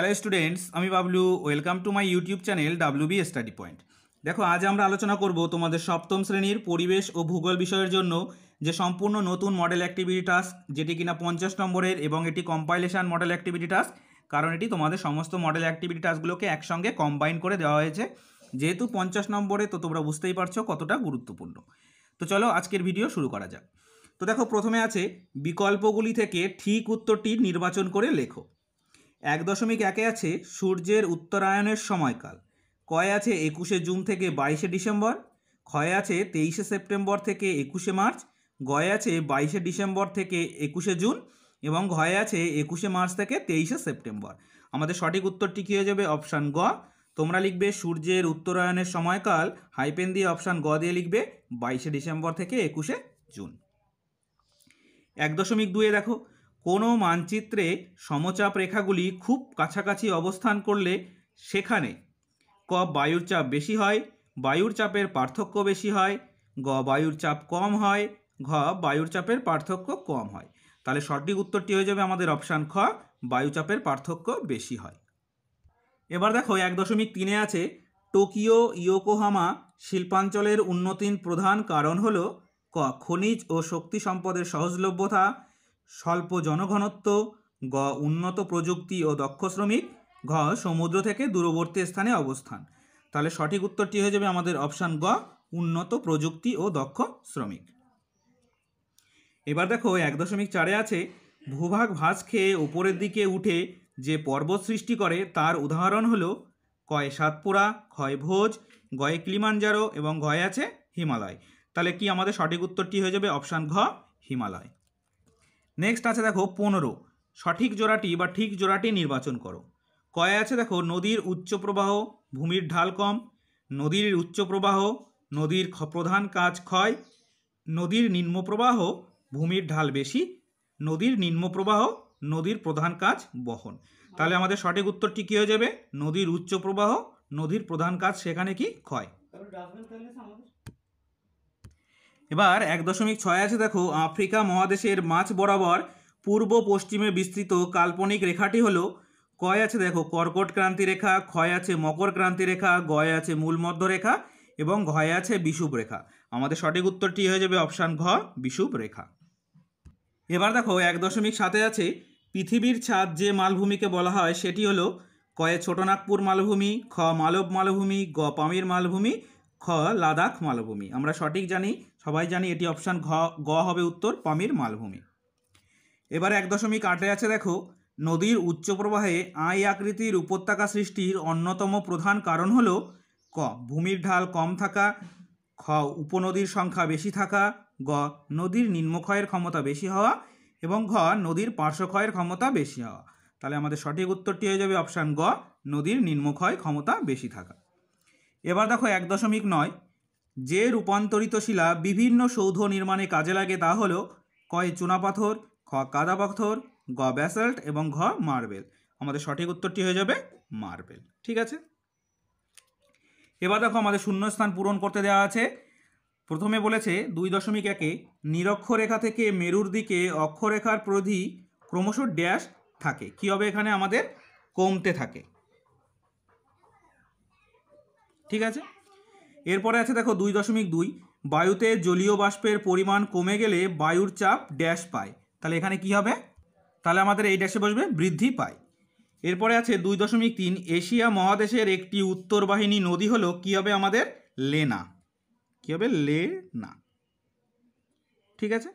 hello students আমি Bablu welcome to my YouTube channel W B study point দেখো আজ আমরা আলোচনা করব তোমাদের সপ্তম শ্রেণীর পরিবেশ ও ভূগোল বিষয়ের জন্য যে সম্পূর্ণ নতুন মডেল অ্যাক্টিভিটি টাস্ক যেটি কিনা পঞ্চাশ নম্বরের এবং এটি কম্পাইলেশান মডেল অ্যাক্টিভিটি টাস্ক কারণ এটি তোমাদের সমস্ত মডেল অ্যাক্টিভিটি টাস্কগুলোকে একসঙ্গে কম্বাইন করে দেওয়া হয়েছে যেহেতু পঞ্চাশ নম্বরে তো তোমরা বুঝতেই পারছো কতটা গুরুত্বপূর্ণ তো চলো আজকের ভিডিও শুরু করা যাক তো দেখো প্রথমে আছে বিকল্পগুলি থেকে ঠিক উত্তরটি নির্বাচন করে লেখো এক দশমিক একে আছে সূর্যের উত্তরায়ণের সময়কাল কয় আছে একুশে জুন থেকে বাইশে ডিসেম্বর ক্ষয় আছে তেইশে সেপ্টেম্বর থেকে একুশে মার্চ গয় আছে বাইশে ডিসেম্বর থেকে একুশে জুন এবং ঘয় আছে একুশে মার্চ থেকে তেইশে সেপ্টেম্বর আমাদের সঠিক উত্তরটি কী হয়ে যাবে অপশান গ তোমরা লিখবে সূর্যের উত্তরায়ণের সময়কাল হাইপেন দিয়ে অপশান গ দিয়ে লিখবে বাইশে ডিসেম্বর থেকে একুশে জুন এক দশমিক দুয়ে দেখো কোনো মানচিত্রে সমচাপ রেখাগুলি খুব কাছাকাছি অবস্থান করলে সেখানে ক বায়ুর চাপ বেশি হয় বায়ুর চাপের পার্থক্য বেশি হয় গ বায়ুর চাপ কম হয় ঘ বায়ুর চাপের পার্থক্য কম হয় তাহলে সঠিক উত্তরটি হয়ে যাবে আমাদের অপশান খ বায়ুচাপের পার্থক্য বেশি হয় এবার দেখো এক দশমিক তিনে আছে টোকিও ইয়োকোহামা শিল্পাঞ্চলের উন্নতির প্রধান কারণ হল ক খনিজ ও শক্তি সম্পদের সহজলভ্যতা স্বল্প জনঘনত্ব গ উন্নত প্রযুক্তি ও দক্ষ শ্রমিক ঘ সমুদ্র থেকে দূরবর্তী স্থানে অবস্থান তাহলে সঠিক উত্তরটি হয়ে যাবে আমাদের অপশান গ উন্নত প্রযুক্তি ও দক্ষ শ্রমিক এবার দেখো এক দশমিক চারে আছে ভূভাগ ভাঁজ খেয়ে উপরের দিকে উঠে যে পর্বত সৃষ্টি করে তার উদাহরণ হল কয় সাতপুরা ক্ষয় ভোজ গয়ে ক্লিমাঞ্জারো এবং গয়ে আছে হিমালয় তাহলে কি আমাদের সঠিক উত্তরটি হয়ে যাবে অপশান ঘ হিমালয় নেক্সট আছে দেখো পনেরো সঠিক জোড়াটি বা ঠিক জোড়াটি নির্বাচন করো কয়ে আছে দেখো নদীর উচ্চ প্রবাহ ভূমির ঢাল কম নদীর উচ্চ প্রবাহ নদীর প্রধান কাজ ক্ষয় নদীর নিম্ন প্রবাহ ভূমির ঢাল বেশি নদীর নিম্ন প্রবাহ নদীর প্রধান কাজ বহন তাহলে আমাদের সঠিক উত্তরটি কী হয়ে যাবে নদীর উচ্চ প্রবাহ নদীর প্রধান কাজ সেখানে কি ক্ষয় এবার এক দশমিক ছয় আছে দেখো আফ্রিকা মহাদেশের মাছ বরাবর পূর্ব পশ্চিমে বিস্তৃত কাল্পনিক রেখাটি হলো কয় আছে দেখো কর্কট ক্রান্তি রেখা ক্ষয় আছে মকর ক্রান্তি রেখা গয় আছে মূল মধ্য রেখা এবং ঘয় আছে বিষুব রেখা আমাদের সঠিক উত্তরটি হয়ে যাবে অপশান ঘ বিষুব রেখা এবার দেখো এক দশমিক সাথে আছে পৃথিবীর ছাদ যে মালভূমিকে বলা হয় সেটি হলো কয়ে ছোটনাগপুর মালভূমি খ মালব মালভূমি গ পামির মালভূমি খ লাদাখ মালভূমি আমরা সঠিক জানি সবাই জানি এটি অপশান ঘ গ হবে উত্তর পামির মালভূমি এবার এক দশমিক আটে আছে দেখো নদীর উচ্চ প্রবাহে আই আকৃতির উপত্যকা সৃষ্টির অন্যতম প্রধান কারণ হলো ক ভূমির ঢাল কম থাকা খ উপনদীর সংখ্যা বেশি থাকা গ নদীর নিম্নক্ষয়ের ক্ষমতা বেশি হওয়া এবং ঘ নদীর পার্শ্বক্ষয়ের ক্ষমতা বেশি হওয়া তাহলে আমাদের সঠিক উত্তরটি হয়ে যাবে অপশান গ নদীর নিম্নক্ষয় ক্ষমতা বেশি থাকা এবার দেখো এক দশমিক নয় যে রূপান্তরিত শিলা বিভিন্ন সৌধ নির্মাণে কাজে লাগে তা হল কয় চুনাপাথর খ কাদা পাথর গ ব্যাসাল্ট এবং ঘ মার্বেল আমাদের সঠিক উত্তরটি হয়ে যাবে মার্বেল ঠিক আছে এবার দেখো আমাদের শূন্যস্থান পূরণ করতে দেওয়া আছে প্রথমে বলেছে দুই দশমিক একে নিরক্ষরেখা থেকে মেরুর দিকে অক্ষরেখার প্রধি ক্রমশ ড্যাশ থাকে কি হবে এখানে আমাদের কমতে থাকে ঠিক আছে এরপরে আছে দেখো দুই দশমিক দুই বায়ুতে জলীয় বাষ্পের পরিমাণ কমে গেলে বায়ুর চাপ ড্যাশ পায় তাহলে এখানে কি হবে তাহলে আমাদের এই ড্যাশে বসবে বৃদ্ধি পায় এরপরে আছে দুই দশমিক তিন এশিয়া মহাদেশের একটি উত্তরবাহিনী নদী হলো কী হবে আমাদের লেনা কী হবে লেনা ঠিক আছে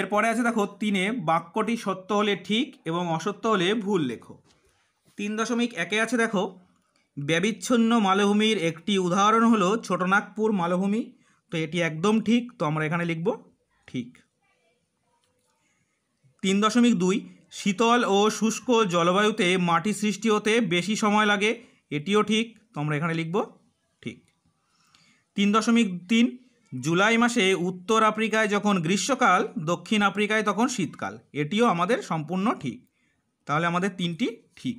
এরপরে আছে দেখো তিনে বাক্যটি সত্য হলে ঠিক এবং অসত্য হলে ভুল লেখো তিন দশমিক একে আছে দেখো ব্যবিচ্ছন্ন মালভূমির একটি উদাহরণ হলো ছোটনাগপুর মালভূমি তো এটি একদম ঠিক তো আমরা এখানে লিখব ঠিক তিন দশমিক দুই শীতল ও শুষ্ক জলবায়ুতে মাটি সৃষ্টি হতে বেশি সময় লাগে এটিও ঠিক তো আমরা এখানে লিখব ঠিক তিন দশমিক তিন জুলাই মাসে উত্তর আফ্রিকায় যখন গ্রীষ্মকাল দক্ষিণ আফ্রিকায় তখন শীতকাল এটিও আমাদের সম্পূর্ণ ঠিক তাহলে আমাদের তিনটি ঠিক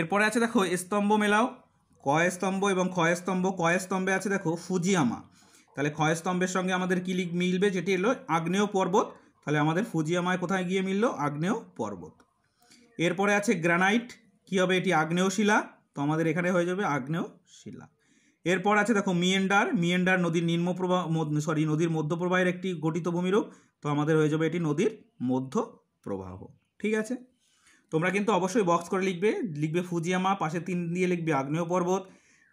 এরপরে আছে দেখো স্তম্ভ মেলাও কয় স্তম্ভ এবং ক্ষয়স্তম্ভ স্তম্ভ স্তম্ভে আছে দেখো ফুজিয়ামা তাহলে ক্ষয়স্তম্ভের স্তম্ভের সঙ্গে আমাদের কী মিলবে যেটি এলো আগ্নেয় পর্বত তাহলে আমাদের ফুজিয়ামায় কোথায় গিয়ে মিলল আগ্নেয় পর্বত এরপরে আছে গ্রানাইট কী হবে এটি আগ্নেয় শিলা তো আমাদের এখানে হয়ে যাবে আগ্নেয় শিলা এরপর আছে দেখো মিয়েন্ডার মিয়েন্ডার নদীর নিম্ন প্রবাহ সরি নদীর মধ্যপ্রবাহের একটি গঠিত ভূমিরূপ তো আমাদের হয়ে যাবে এটি নদীর মধ্য প্রবাহ ঠিক আছে তোমরা কিন্তু অবশ্যই বক্স করে লিখবে লিখবে ফুজিয়ামা পাশে তিন দিয়ে লিখবে আগ্নেয় পর্বত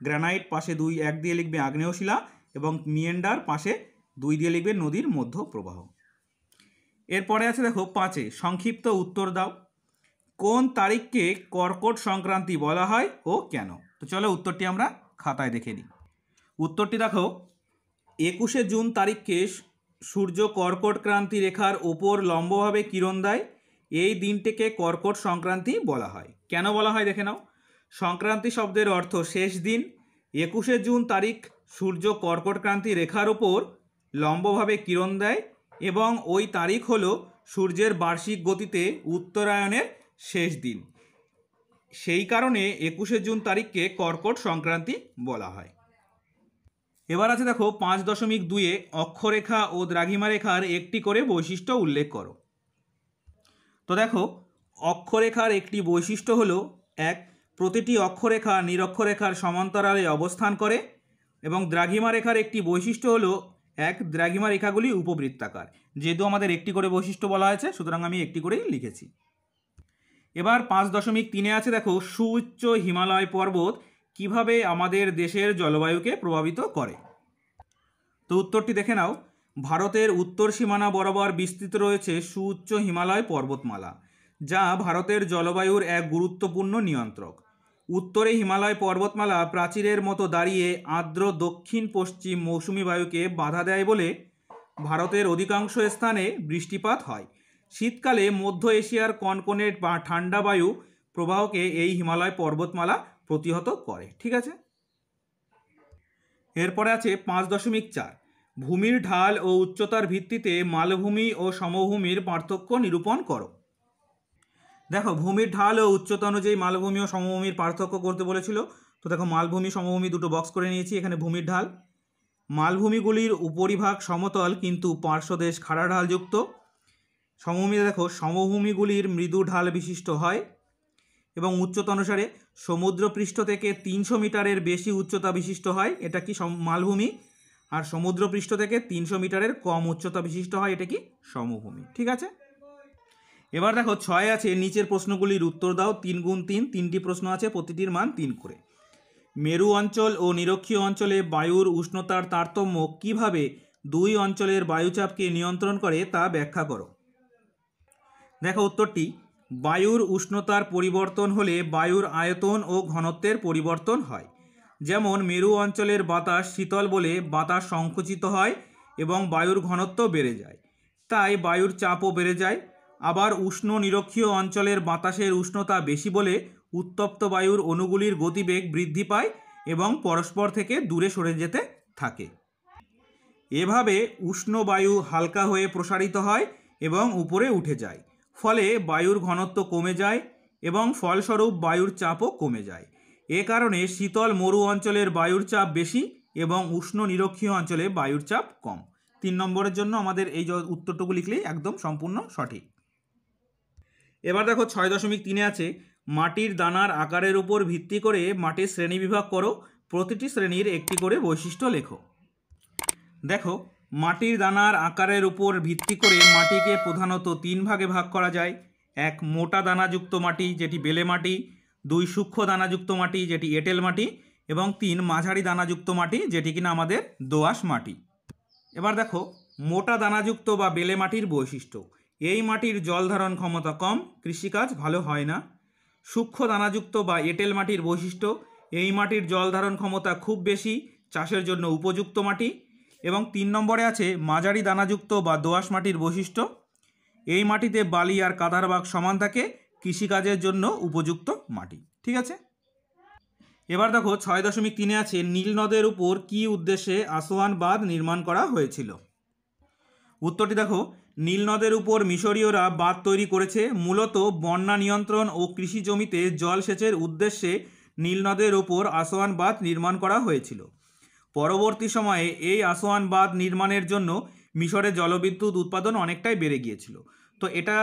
গ্রানাইট পাশে দুই এক দিয়ে লিখবে আগ্নেয় শিলা এবং মিয়েন্ডার পাশে দুই দিয়ে লিখবে নদীর মধ্য প্রবাহ এরপরে আছে দেখো পাঁচে সংক্ষিপ্ত উত্তর দাও কোন তারিখকে কর্কট সংক্রান্তি বলা হয় ও কেন তো চলো উত্তরটি আমরা খাতায় দেখে নিই উত্তরটি দেখো একুশে জুন তারিখকে সূর্য কর্কট ক্রান্তি রেখার ওপর লম্বভাবে কিরণ দেয় এই দিনটিকে কর্কট সংক্রান্তি বলা হয় কেন বলা হয় দেখে নাও সংক্রান্তি শব্দের অর্থ শেষ দিন একুশে জুন তারিখ সূর্য কর্কটক্রান্তি রেখার ওপর লম্বভাবে কিরণ দেয় এবং ওই তারিখ হল সূর্যের বার্ষিক গতিতে উত্তরায়ণের শেষ দিন সেই কারণে একুশে জুন তারিখকে কর্কট সংক্রান্তি বলা হয় এবার আছে দেখো পাঁচ দশমিক দুয়ে অক্ষরেখা ও দ্রাঘিমা রেখার একটি করে বৈশিষ্ট্য উল্লেখ করো তো দেখো অক্ষরেখার একটি বৈশিষ্ট্য হলো এক প্রতিটি অক্ষরেখা নিরক্ষরেখার সমান্তরালে অবস্থান করে এবং দ্রাঘিমা রেখার একটি বৈশিষ্ট্য হলো এক দ্রাঘিমা রেখাগুলি উপবৃত্তাকার যেহেতু আমাদের একটি করে বৈশিষ্ট্য বলা হয়েছে সুতরাং আমি একটি করেই লিখেছি এবার পাঁচ দশমিক তিনে আছে দেখো সুউচ্চ হিমালয় পর্বত কিভাবে আমাদের দেশের জলবায়ুকে প্রভাবিত করে তো উত্তরটি দেখে নাও ভারতের উত্তর সীমানা বরাবর বিস্তৃত রয়েছে সুউচ্চ হিমালয় পর্বতমালা যা ভারতের জলবায়ুর এক গুরুত্বপূর্ণ নিয়ন্ত্রক উত্তরে হিমালয় পর্বতমালা প্রাচীরের মতো দাঁড়িয়ে আর্দ্র দক্ষিণ পশ্চিম মৌসুমি বায়ুকে বাধা দেয় বলে ভারতের অধিকাংশ স্থানে বৃষ্টিপাত হয় শীতকালে মধ্য এশিয়ার কনকনে বা ঠান্ডা বায়ু প্রবাহকে এই হিমালয় পর্বতমালা প্রতিহত করে ঠিক আছে এরপরে আছে পাঁচ দশমিক চার ভূমির ঢাল ও উচ্চতার ভিত্তিতে মালভূমি ও সমভূমির পার্থক্য নিরূপণ করো দেখো ভূমির ঢাল ও উচ্চতা অনুযায়ী মালভূমি ও সমভূমির পার্থক্য করতে বলেছিল তো দেখো মালভূমি সমভূমি দুটো বক্স করে নিয়েছি এখানে ভূমির ঢাল মালভূমিগুলির উপরিভাগ সমতল কিন্তু পার্শ্বদেশ খাড়া ঢালযুক্ত সমভূমিতে দেখো সমভূমিগুলির মৃদু ঢাল বিশিষ্ট হয় এবং উচ্চতা অনুসারে সমুদ্রপৃষ্ঠ থেকে তিনশো মিটারের বেশি উচ্চতা বিশিষ্ট হয় এটা কি মালভূমি আর সমুদ্রপৃষ্ঠ থেকে তিনশো মিটারের কম উচ্চতা বিশিষ্ট হয় এটা কি সমভূমি ঠিক আছে এবার দেখো ছয় আছে নিচের প্রশ্নগুলির উত্তর দাও তিন গুণ তিন তিনটি প্রশ্ন আছে প্রতিটির মান তিন করে মেরু অঞ্চল ও নিরক্ষীয় অঞ্চলে বায়ুর উষ্ণতার তারতম্য কিভাবে দুই অঞ্চলের বায়ুচাপকে নিয়ন্ত্রণ করে তা ব্যাখ্যা করো দেখো উত্তরটি বায়ুর উষ্ণতার পরিবর্তন হলে বায়ুর আয়তন ও ঘনত্বের পরিবর্তন হয় যেমন মেরু অঞ্চলের বাতাস শীতল বলে বাতাস সংকুচিত হয় এবং বায়ুর ঘনত্ব বেড়ে যায় তাই বায়ুর চাপও বেড়ে যায় আবার উষ্ণ নিরক্ষীয় অঞ্চলের বাতাসের উষ্ণতা বেশি বলে উত্তপ্ত বায়ুর অণুগুলির গতিবেগ বৃদ্ধি পায় এবং পরস্পর থেকে দূরে সরে যেতে থাকে এভাবে উষ্ণ বায়ু হালকা হয়ে প্রসারিত হয় এবং উপরে উঠে যায় ফলে বায়ুর ঘনত্ব কমে যায় এবং ফলস্বরূপ বায়ুর চাপও কমে যায় এ কারণে শীতল মরু অঞ্চলের বায়ুর চাপ বেশি এবং উষ্ণ নিরক্ষীয় অঞ্চলে বায়ুর চাপ কম তিন নম্বরের জন্য আমাদের এই উত্তরটুকু লিখলেই একদম সম্পূর্ণ সঠিক এবার দেখো ছয় দশমিক তিনে আছে মাটির দানার আকারের উপর ভিত্তি করে মাটির শ্রেণীবিভাগ করো প্রতিটি শ্রেণীর একটি করে বৈশিষ্ট্য লেখো দেখো মাটির দানার আকারের উপর ভিত্তি করে মাটিকে প্রধানত তিন ভাগে ভাগ করা যায় এক মোটা দানাযুক্ত মাটি যেটি বেলে মাটি দুই সূক্ষ্ম দানাযুক্ত মাটি যেটি এঁটেল মাটি এবং তিন মাঝারি দানাযুক্ত মাটি যেটি কিনা আমাদের দোআঁশ মাটি এবার দেখো মোটা দানাযুক্ত বা বেলে মাটির বৈশিষ্ট্য এই মাটির জল ধারণ ক্ষমতা কম কৃষিকাজ ভালো হয় না সূক্ষ্ম দানাযুক্ত বা এঁটেল মাটির বৈশিষ্ট্য এই মাটির জল ধারণ ক্ষমতা খুব বেশি চাষের জন্য উপযুক্ত মাটি এবং তিন নম্বরে আছে মাঝারি দানাযুক্ত বা দোআঁশ মাটির বৈশিষ্ট্য এই মাটিতে বালি আর কাদার বাঘ সমান থাকে কৃষিকাজের জন্য উপযুক্ত মাটি ঠিক আছে এবার দেখো ছয় দশমিক তিনে আছে নীল নদের উপর কি উদ্দেশ্যে আসোয়ান বাঁধ নির্মাণ করা হয়েছিল উত্তরটি দেখো নীল নদের উপর মিশরীয়রা বাঁধ তৈরি করেছে মূলত বন্যা নিয়ন্ত্রণ ও কৃষি জমিতে জলসেচের উদ্দেশ্যে নীল নদের উপর আসোয়ান বাঁধ নির্মাণ করা হয়েছিল পরবর্তী সময়ে এই আসোয়ান বাঁধ নির্মাণের জন্য মিশরে জলবিদ্যুৎ উৎপাদন অনেকটাই বেড়ে গিয়েছিল তো এটা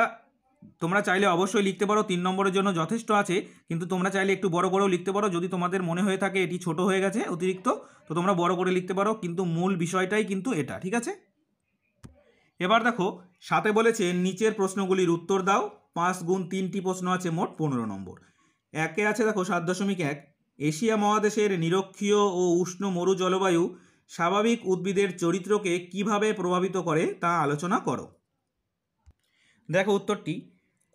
তোমরা চাইলে অবশ্যই লিখতে পারো তিন নম্বরের জন্য যথেষ্ট আছে কিন্তু তোমরা চাইলে একটু বড় করেও লিখতে পারো যদি তোমাদের মনে হয়ে থাকে এটি ছোট হয়ে গেছে অতিরিক্ত তো তোমরা বড় করে লিখতে পারো কিন্তু মূল বিষয়টাই কিন্তু এটা ঠিক আছে এবার দেখো সাথে বলেছে নিচের প্রশ্নগুলির উত্তর দাও পাঁচ গুণ তিনটি প্রশ্ন আছে মোট পনেরো নম্বর একে আছে দেখো সাত দশমিক এক এশিয়া মহাদেশের নিরক্ষীয় ও উষ্ণ মরু জলবায়ু স্বাভাবিক উদ্ভিদের চরিত্রকে কিভাবে প্রভাবিত করে তা আলোচনা করো দেখো উত্তরটি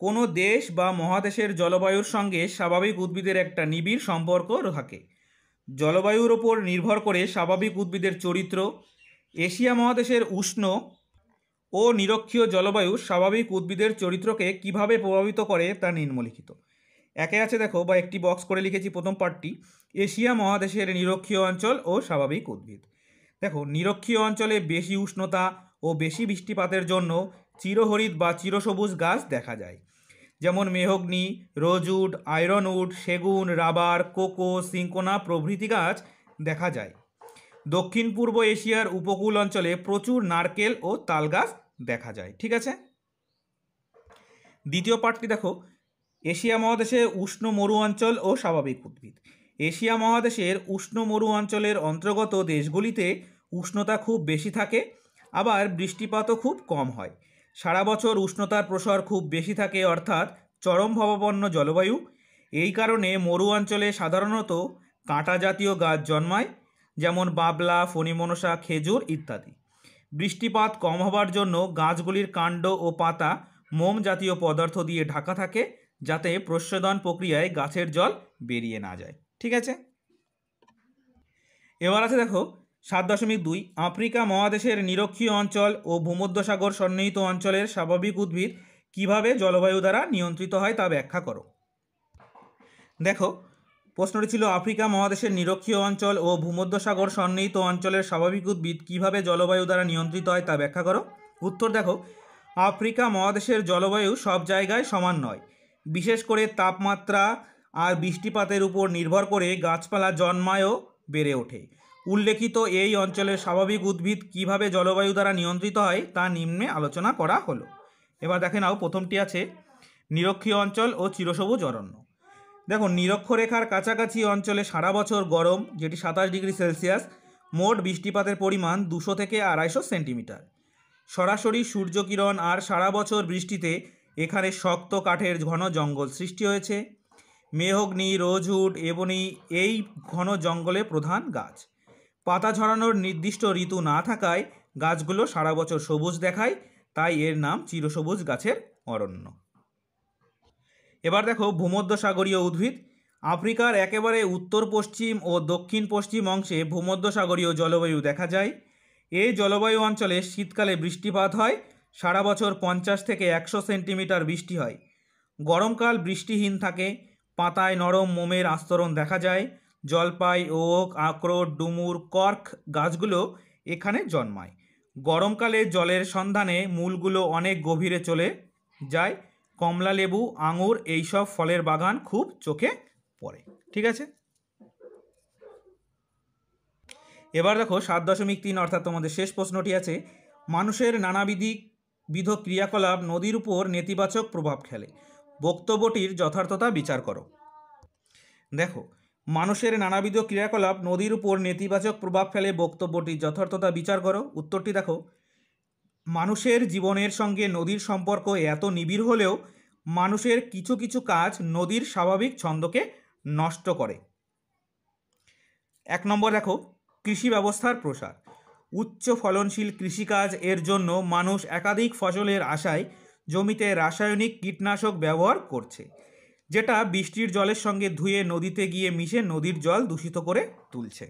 কোনো দেশ বা মহাদেশের জলবায়ুর সঙ্গে স্বাভাবিক উদ্ভিদের একটা নিবিড় সম্পর্ক থাকে জলবায়ুর ওপর নির্ভর করে স্বাভাবিক উদ্ভিদের চরিত্র এশিয়া মহাদেশের উষ্ণ ও নিরক্ষীয় জলবায়ু স্বাভাবিক উদ্ভিদের চরিত্রকে কিভাবে প্রভাবিত করে তা নিম্নলিখিত একে আছে দেখো বা একটি বক্স করে লিখেছি প্রথম পার্টটি এশিয়া মহাদেশের নিরক্ষীয় অঞ্চল ও স্বাভাবিক উদ্ভিদ দেখো নিরক্ষীয় অঞ্চলে বেশি উষ্ণতা ও বেশি বৃষ্টিপাতের জন্য চিরহরিত বা চিরসবুজ গাছ দেখা যায় যেমন মেহগ্নি রোজউড আয়রনউড সেগুন রাবার কোকো সিঙ্কোনা প্রভৃতি গাছ দেখা যায় দক্ষিণ পূর্ব এশিয়ার উপকূল অঞ্চলে প্রচুর নারকেল ও তাল গাছ দেখা যায় ঠিক আছে দ্বিতীয় পার্টটি দেখো এশিয়া মহাদেশে উষ্ণ মরু অঞ্চল ও স্বাভাবিক উদ্ভিদ এশিয়া মহাদেশের উষ্ণ মরু অঞ্চলের অন্তর্গত দেশগুলিতে উষ্ণতা খুব বেশি থাকে আবার বৃষ্টিপাতও খুব কম হয় সারা বছর উষ্ণতার প্রসার খুব বেশি থাকে অর্থাৎ চরম ভাবাপন্ন জলবায়ু এই কারণে মরু অঞ্চলে সাধারণত কাঁটা জাতীয় গাছ জন্মায় যেমন বাবলা ফণিমনসা খেজুর ইত্যাদি বৃষ্টিপাত কম হবার জন্য গাছগুলির কাণ্ড ও পাতা মোম জাতীয় পদার্থ দিয়ে ঢাকা থাকে যাতে প্রস্যদন প্রক্রিয়ায় গাছের জল বেরিয়ে না যায় ঠিক আছে এবার আছে দেখো সাত দশমিক দুই আফ্রিকা মহাদেশের নিরক্ষীয় অঞ্চল ও ভূমধ্যসাগর সন্নিহিত অঞ্চলের স্বাভাবিক উদ্ভিদ কিভাবে জলবায়ু দ্বারা নিয়ন্ত্রিত হয় তা ব্যাখ্যা করো দেখো প্রশ্নটি ছিল আফ্রিকা মহাদেশের নিরক্ষীয় অঞ্চল ও ভূমধ্যসাগর সন্নিহিত অঞ্চলের স্বাভাবিক উদ্ভিদ কিভাবে জলবায়ু দ্বারা নিয়ন্ত্রিত হয় তা ব্যাখ্যা করো উত্তর দেখো আফ্রিকা মহাদেশের জলবায়ু সব জায়গায় সমান নয় বিশেষ করে তাপমাত্রা আর বৃষ্টিপাতের উপর নির্ভর করে গাছপালা জন্মায়ও বেড়ে ওঠে উল্লেখিত এই অঞ্চলের স্বাভাবিক উদ্ভিদ কিভাবে জলবায়ু দ্বারা নিয়ন্ত্রিত হয় তা নিম্নে আলোচনা করা হলো এবার দেখে নাও প্রথমটি আছে নিরক্ষীয় অঞ্চল ও চিরসবুজ অরণ্য দেখো নিরক্ষরেখার কাছাকাছি অঞ্চলে সারা বছর গরম যেটি সাতাশ ডিগ্রি সেলসিয়াস মোট বৃষ্টিপাতের পরিমাণ দুশো থেকে আড়াইশো সেন্টিমিটার সরাসরি সূর্যকিরণ আর সারা বছর বৃষ্টিতে এখানে শক্ত কাঠের ঘন জঙ্গল সৃষ্টি হয়েছে মেহগ্নি রোজহুড এবনি এই ঘন জঙ্গলে প্রধান গাছ পাতা ঝরানোর নির্দিষ্ট ঋতু না থাকায় গাছগুলো সারা বছর সবুজ দেখায় তাই এর নাম চিরসবুজ গাছের অরণ্য এবার দেখো ভূমধ্যসাগরীয় উদ্ভিদ আফ্রিকার একেবারে উত্তর পশ্চিম ও দক্ষিণ পশ্চিম অংশে ভূমধ্যসাগরীয় জলবায়ু দেখা যায় এই জলবায়ু অঞ্চলে শীতকালে বৃষ্টিপাত হয় সারা বছর পঞ্চাশ থেকে একশো সেন্টিমিটার বৃষ্টি হয় গরমকাল বৃষ্টিহীন থাকে পাতায় নরম মোমের আস্তরণ দেখা যায় জলপাই ওক আখরোট ডুমুর কর্ক গাছগুলো এখানে জন্মায় গরমকালে জলের সন্ধানে মূলগুলো অনেক গভীরে চলে যায় কমলা লেবু আঙুর এইসব ফলের বাগান খুব চোখে পড়ে ঠিক আছে এবার দেখো সাত দশমিক তিন অর্থাৎ তোমাদের শেষ প্রশ্নটি আছে মানুষের নানাবিধি বিধ ক্রিয়াকলাপ নদীর উপর নেতিবাচক প্রভাব ফেলে বক্তব্যটির যথার্থতা বিচার করো দেখো মানুষের নানাবিধ ক্রিয়াকলাপ নদীর উপর নেতিবাচক প্রভাব ফেলে বক্তব্যটি যথার্থতা বিচার করো উত্তরটি দেখো মানুষের জীবনের সঙ্গে নদীর সম্পর্ক এত নিবিড় হলেও মানুষের কিছু কিছু কাজ নদীর স্বাভাবিক ছন্দকে নষ্ট করে এক নম্বর দেখো কৃষি ব্যবস্থার প্রসার উচ্চ ফলনশীল কৃষিকাজ এর জন্য মানুষ একাধিক ফসলের আশায় জমিতে রাসায়নিক কীটনাশক ব্যবহার করছে যেটা বৃষ্টির জলের সঙ্গে ধুয়ে নদীতে গিয়ে মিশে নদীর জল দূষিত করে তুলছে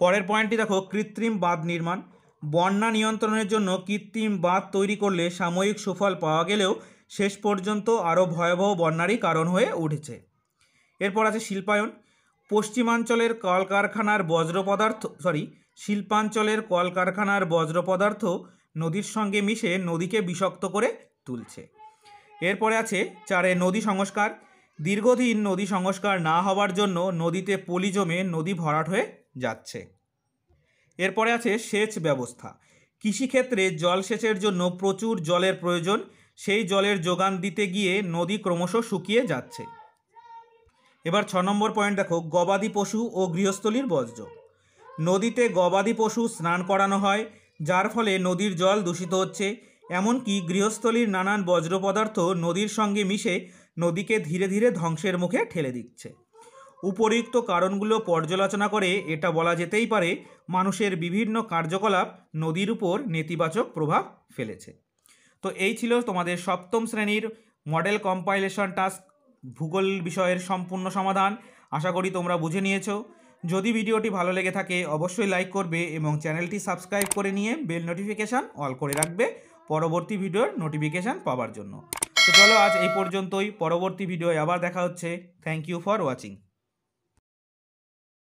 পরের পয়েন্টটি দেখো কৃত্রিম বাঁধ নির্মাণ বন্যা নিয়ন্ত্রণের জন্য কৃত্রিম বাঁধ তৈরি করলে সাময়িক সুফল পাওয়া গেলেও শেষ পর্যন্ত আরও ভয়াবহ বন্যারই কারণ হয়ে উঠেছে এরপর আছে শিল্পায়ন পশ্চিমাঞ্চলের কলকারখানার বজ্র পদার্থ সরি শিল্পাঞ্চলের কলকারখানার বজ্র পদার্থ নদীর সঙ্গে মিশে নদীকে বিষাক্ত করে তুলছে এরপরে আছে চারে নদী সংস্কার দীর্ঘদিন নদী সংস্কার না হওয়ার জন্য নদীতে পলি জমে নদী ভরাট হয়ে যাচ্ছে এরপরে আছে সেচ ব্যবস্থা কৃষিক্ষেত্রে জলসেচের জন্য প্রচুর জলের প্রয়োজন সেই জলের যোগান দিতে গিয়ে নদী ক্রমশ শুকিয়ে যাচ্ছে এবার ছ নম্বর পয়েন্ট দেখো গবাদি পশু ও গৃহস্থলীর বর্জ্য নদীতে গবাদি পশু স্নান করানো হয় যার ফলে নদীর জল দূষিত হচ্ছে এমনকি গৃহস্থলীর নানান বজ্র পদার্থ নদীর সঙ্গে মিশে নদীকে ধীরে ধীরে ধ্বংসের মুখে ঠেলে দিচ্ছে উপরিক্ত কারণগুলো পর্যালোচনা করে এটা বলা যেতেই পারে মানুষের বিভিন্ন কার্যকলাপ নদীর উপর নেতিবাচক প্রভাব ফেলেছে তো এই ছিল তোমাদের সপ্তম শ্রেণীর মডেল কম্পাইলেশন টাস্ক ভূগোল বিষয়ের সম্পূর্ণ সমাধান আশা করি তোমরা বুঝে নিয়েছো যদি ভিডিওটি ভালো লেগে থাকে অবশ্যই লাইক করবে এবং চ্যানেলটি সাবস্ক্রাইব করে নিয়ে বেল নোটিফিকেশান অল করে রাখবে পরবর্তী ভিডিওর নোটিফিকেশান পাওয়ার জন্য তো চলো আজ এই পর্যন্তই পরবর্তী ভিডিওয় আবার দেখা হচ্ছে থ্যাংক ইউ ফর ওয়াচিং